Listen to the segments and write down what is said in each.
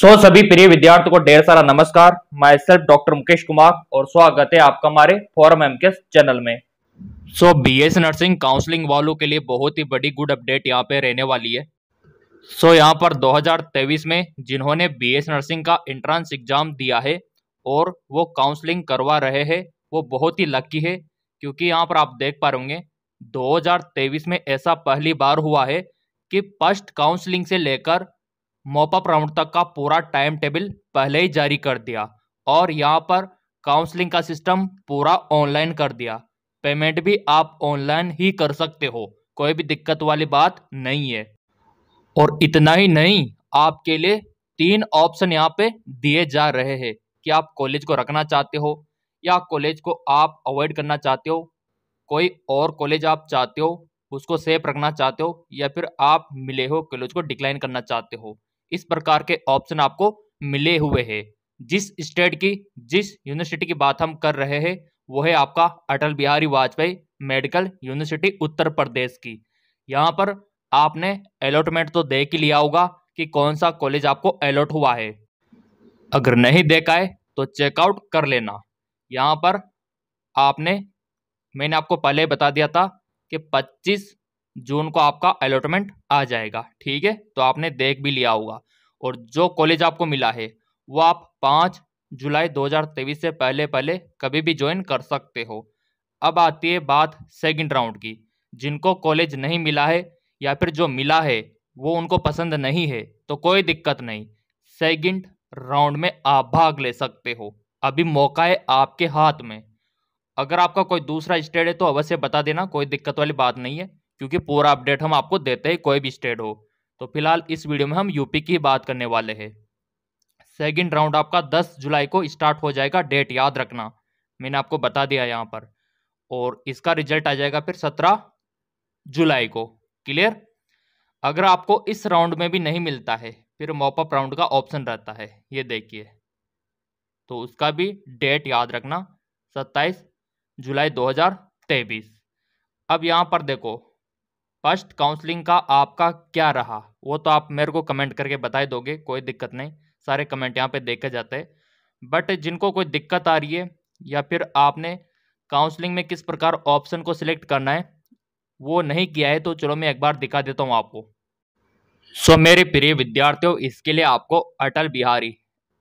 सो so, सभी प्रिय विद्यार्थियों को ढेर सारा नमस्कार myself doctor Mukesh Kumar और स्वागत है आपका हमारे फॉरम एम चैनल में so so, BS nursing counselling वालों के लिए बहुत ही बड़ी गुड अपडेट यहाँ पे रहने वाली है सो so, यहाँ पर 2023 में जिन्होंने बीएस नर्सिंग का एंट्रांस एग्जाम दिया है और वो काउंसलिंग करवा रहे हैं वो बहुत ही लक्की है क्योंकि यहाँ पर आप देख पा रहे दो में ऐसा पहली बार हुआ है कि फर्स्ट काउंसलिंग से लेकर मोपा राउंड तक का पूरा टाइम टेबल पहले ही जारी कर दिया और यहाँ पर काउंसलिंग का सिस्टम पूरा ऑनलाइन कर दिया पेमेंट भी आप ऑनलाइन ही कर सकते हो कोई भी दिक्कत वाली बात नहीं है और इतना ही नहीं आपके लिए तीन ऑप्शन यहाँ पे दिए जा रहे हैं कि आप कॉलेज को रखना चाहते हो या कॉलेज को आप अवॉइड करना चाहते हो कोई और कॉलेज आप चाहते हो उसको सेफ रखना चाहते हो या फिर आप मिले हो कॉलेज को डिक्लाइन करना चाहते हो इस प्रकार के ऑप्शन आपको मिले हुए हैं जिस स्टेट की जिस यूनिवर्सिटी की बात हम कर रहे हैं वो है आपका अटल बिहारी वाजपेयी मेडिकल यूनिवर्सिटी उत्तर प्रदेश की यहाँ पर आपने अलॉटमेंट तो देख ही लिया होगा कि कौन सा कॉलेज आपको अलॉट हुआ है अगर नहीं देखा है तो चेकआउट कर लेना यहाँ पर आपने मैंने आपको पहले बता दिया था कि जून को आपका अलॉटमेंट आ जाएगा ठीक है तो आपने देख भी लिया होगा और जो कॉलेज आपको मिला है वो आप पाँच जुलाई 2023 से पहले पहले कभी भी ज्वाइन कर सकते हो अब आती है बात सेकंड राउंड की जिनको कॉलेज नहीं मिला है या फिर जो मिला है वो उनको पसंद नहीं है तो कोई दिक्कत नहीं सेकंड राउंड में आप भाग ले सकते हो अभी मौका है आपके हाथ में अगर आपका कोई दूसरा स्टेट है तो अवश्य बता देना कोई दिक्कत वाली बात नहीं है क्योंकि पूरा अपडेट हम आपको देते हैं कोई भी स्टेट हो तो फिलहाल इस वीडियो में हम यूपी की बात करने वाले हैं सेकेंड राउंड आपका दस जुलाई को स्टार्ट हो जाएगा डेट याद रखना मैंने आपको बता दिया यहाँ पर और इसका रिजल्ट आ जाएगा फिर सत्रह जुलाई को क्लियर अगर आपको इस राउंड में भी नहीं मिलता है फिर मॉपअप राउंड का ऑप्शन रहता है ये देखिए तो उसका भी डेट याद रखना सत्ताईस जुलाई 2023 अब यहाँ पर देखो फर्स्ट काउंसलिंग का आपका क्या रहा वो तो आप मेरे को कमेंट करके बताए दोगे कोई दिक्कत नहीं सारे कमेंट यहाँ पे देखे जाते हैं बट जिनको कोई दिक्कत आ रही है या फिर आपने काउंसलिंग में किस प्रकार ऑप्शन को सिलेक्ट करना है वो नहीं किया है तो चलो मैं एक बार दिखा देता हूँ आपको सो so, मेरे प्रिय विद्यार्थियों इसके लिए आपको Atal Bihari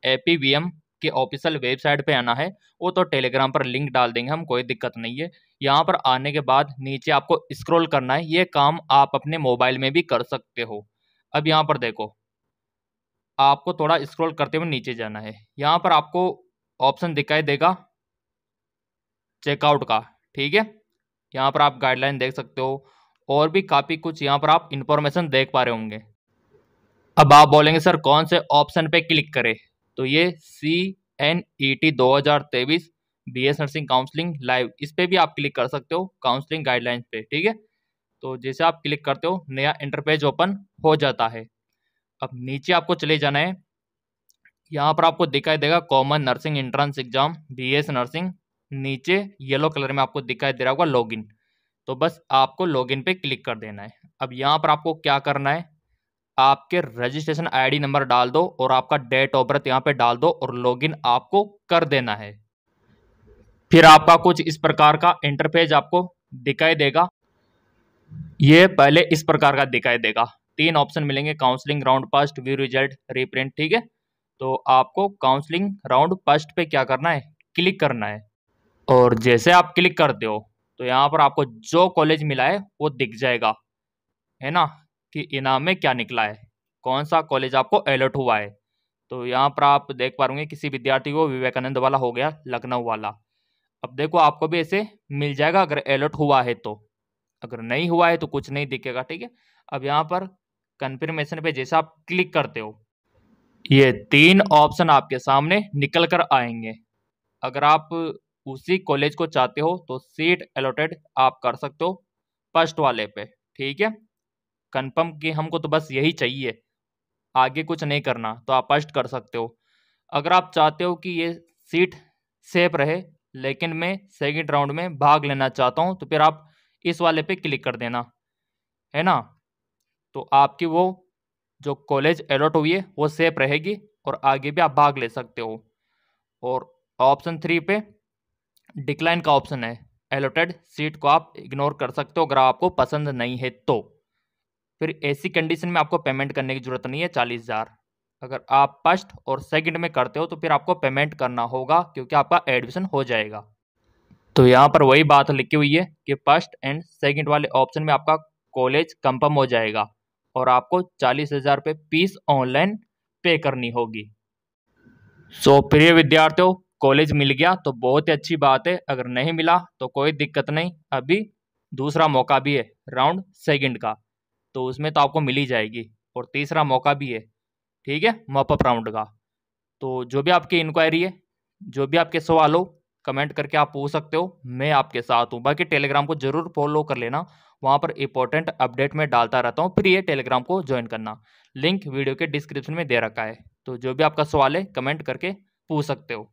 A P V M के ऑफिशियल वेबसाइट पे आना है वो तो टेलीग्राम पर लिंक डाल देंगे हम कोई दिक्कत नहीं है यहाँ पर आने के बाद नीचे आपको स्क्रॉल करना है ये काम आप अपने मोबाइल में भी कर सकते हो अब यहाँ पर देखो आपको थोड़ा स्क्रॉल करते हुए नीचे जाना है यहाँ पर आपको ऑप्शन दिखाई देगा चेकआउट का ठीक है यहाँ पर आप गाइडलाइन देख सकते हो और भी काफ़ी कुछ यहाँ पर आप इंफॉर्मेशन देख पा रहे होंगे अब आप बोलेंगे सर कौन से ऑप्शन पे क्लिक करें तो ये सी एन ई टी दो हज़ार तेईस B S nursing counselling live इस पर भी आप क्लिक कर सकते हो काउंसलिंग गाइडलाइंस पे ठीक है तो जैसे आप क्लिक करते हो नया इंटरपेज ओपन हो जाता है अब नीचे आपको चले जाना है यहाँ पर आपको दिखाई देगा common nursing entrance exam B S nursing नीचे येलो कलर में आपको दिखाई दे रहा होगा लॉगिन तो बस आपको लॉगिन पे क्लिक कर देना है अब यहाँ पर आपको क्या करना है आपके रजिस्ट्रेशन आईडी नंबर डाल दो और आपका डेट ऑफ बर्थ यहाँ पे डाल दो और लॉगिन आपको कर देना है फिर आपका कुछ इस प्रकार का इंटरफेस आपको दिखाई देगा ये पहले इस प्रकार का दिखाई देगा तीन ऑप्शन मिलेंगे counselling round first view result reprint ठीक है तो आपको काउंसलिंग राउंड फर्स्ट पे क्या करना है क्लिक करना है और जैसे आप क्लिक करते हो तो यहाँ पर आपको जो कॉलेज मिला है वो दिख जाएगा है ना कि इनाम में क्या निकला है कौन सा कॉलेज आपको अलर्ट हुआ है तो यहाँ पर आप देख पा रहे किसी विद्यार्थी को विवेकानंद वाला हो गया लखनऊ वाला अब देखो आपको भी ऐसे मिल जाएगा अगर अलर्ट हुआ है तो अगर नहीं हुआ है तो कुछ नहीं दिखेगा ठीक है अब यहाँ पर कन्फर्मेशन पे जैसे आप क्लिक करते हो ये तीन ऑप्शन आपके सामने निकल कर आएंगे अगर आप उसी कॉलेज को चाहते हो तो सीट अलॉटेड आप कर सकते हो फर्स्ट वाले पे ठीक है कंफर्म कि हमको तो बस यही चाहिए आगे कुछ नहीं करना तो आप स्पष्ट कर सकते हो अगर आप चाहते हो कि ये सीट सेफ रहे लेकिन मैं सेकेंड राउंड में भाग लेना चाहता हूँ तो फिर आप इस वाले पे क्लिक कर देना है ना तो आपकी वो जो कॉलेज अलॉट हुई है वो सेफ रहेगी और आगे भी आप भाग ले सकते हो और ऑप्शन थ्री पे डिक्लाइन का ऑप्शन है एलोटेड सीट को आप इग्नोर कर सकते हो अगर आपको पसंद नहीं है तो फिर ऐसी कंडीशन में आपको पेमेंट करने की ज़रूरत नहीं है चालीस हज़ार अगर आप फर्स्ट और सेकंड में करते हो तो फिर आपको पेमेंट करना होगा क्योंकि आपका एडमिशन हो जाएगा तो यहाँ पर वही बात लिखी हुई है कि फर्स्ट एंड सेकंड वाले ऑप्शन में आपका कॉलेज कंफर्म हो जाएगा और आपको चालीस हज़ार रुपये फीस ऑनलाइन पे करनी होगी सो प्रिय विद्यार्थियों कॉलेज मिल गया तो बहुत ही अच्छी बात है अगर नहीं मिला तो कोई दिक्कत नहीं अभी दूसरा मौका भी है राउंड सेकंड का तो उसमें तो आपको मिल ही जाएगी और तीसरा मौका भी है ठीक है मॉपअप राउंड का तो जो भी आपकी इंक्वायरी है जो भी आपके सवाल हो कमेंट करके आप पूछ सकते हो मैं आपके साथ हूँ बाकी टेलीग्राम को जरूर फॉलो कर लेना वहाँ पर इंपॉर्टेंट अपडेट में डालता रहता हूँ फ्री है टेलीग्राम को ज्वाइन करना लिंक वीडियो के डिस्क्रिप्शन में दे रखा है तो जो भी आपका सवाल है कमेंट करके पूछ सकते हो